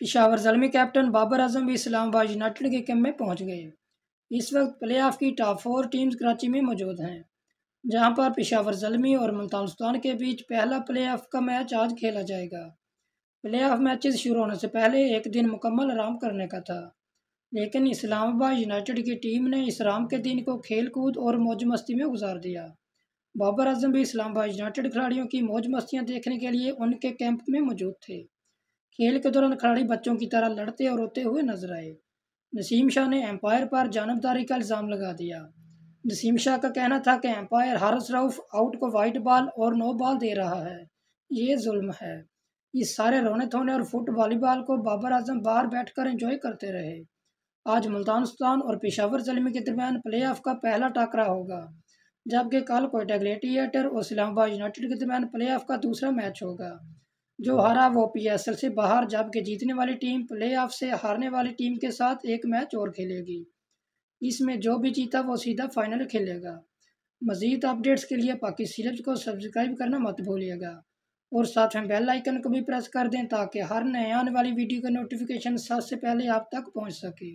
Peshawar Zalmi captain Babar अजम भी Islamabad United के कम में पहुंच गए इस वक्त प्ले ऑफ की टॉप फोर टीम्स कराची में मौजूद हैं जहां पर पिशावर जलमी और मुल्तान के बीच पहला प्ले ऑफ का मैच आज खेला जाएगा प्ले ऑफ मैच शुरू होने से पहले एक दिन मुकम्मल आराम करने का था लेकिन इस्लामाबाद यूनाइटेड की टीम ने इस राम के दिन को खेल कूद और मौज मस्ती में गुजार दिया बाबर अजम भी इस्लामाबाद यूनाइटेड खिलाड़ियों की मौज मस्तियाँ देखने के लिए उनके कैंप में मौजूद थे खेल के दौरान खिलाड़ी बच्चों की तरह लड़ते और रोते हुए नजर आए नसीम शाह ने एम्पायर पर जानबदारी का इल्ज़ाम लगा दिया नसीम शाह का कहना था कि एम्पायर हारस रऊफ आउट को वाइट बॉल और नो बॉल दे रहा है ये जुल्म है इस सारे रोने थोने और फुट वॉलीबॉल को बाबर आजम बाहर बैठ कर करते रहे आज मुल्तान सुल्तान और पेशावर जलमे के दरमियान प्ले ऑफ का पहला टाकरा होगा जबकि कल कोयटा ग्लेटिएटर और इस्लामाबाद यूनाइटेड के दरमियान प्ले ऑफ का दूसरा मैच होगा जो हारा वो पीएसएल से बाहर जबकि जीतने वाली टीम प्लेऑफ से हारने वाली टीम के साथ एक मैच और खेलेगी इसमें जो भी जीता वो सीधा फाइनल खेलेगा मज़ीद अपडेट्स के लिए पाकिस्तान सीरीज को सब्सक्राइब करना मत भूलिएगा और साथ में बेल आइकन को भी प्रेस कर दें ताकि हर नए आने वाली वीडियो का नोटिफिकेशन सबसे पहले आप तक पहुंच सके